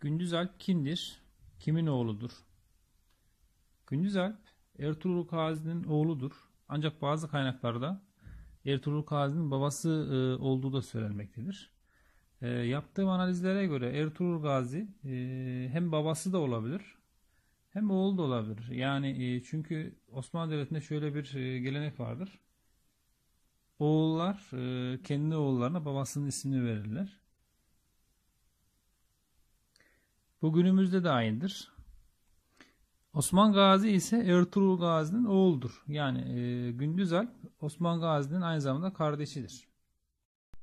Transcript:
Gündüz Alp kimdir? Kimin oğludur? Gündüz Alp Ertuğrul Gazi'nin oğludur. Ancak bazı kaynaklarda Ertuğrul Gazi'nin babası e, olduğu da söylenmektedir. E, yaptığım analizlere göre Ertuğrul Gazi e, hem babası da olabilir hem oğlu da olabilir. Yani e, çünkü Osmanlı Devleti'nde şöyle bir e, gelenek vardır. Oğullar e, kendi oğullarına babasının ismini verirler. Bugünümüzde de aynıdır. Osman Gazi ise Ertuğrul Gazi'nin oğuldur. Yani e, Gündüz Alp Osman Gazi'nin aynı zamanda kardeşidir.